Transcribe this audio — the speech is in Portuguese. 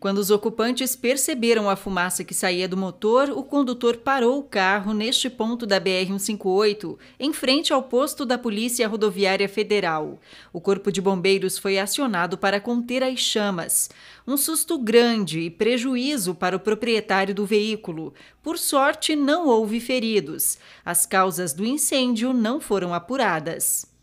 Quando os ocupantes perceberam a fumaça que saía do motor, o condutor parou o carro neste ponto da BR-158, em frente ao posto da Polícia Rodoviária Federal. O Corpo de Bombeiros foi acionado para conter as chamas. Um susto grande e prejuízo para o proprietário do veículo. Por sorte, não houve feridos. As causas do incêndio não foram apuradas.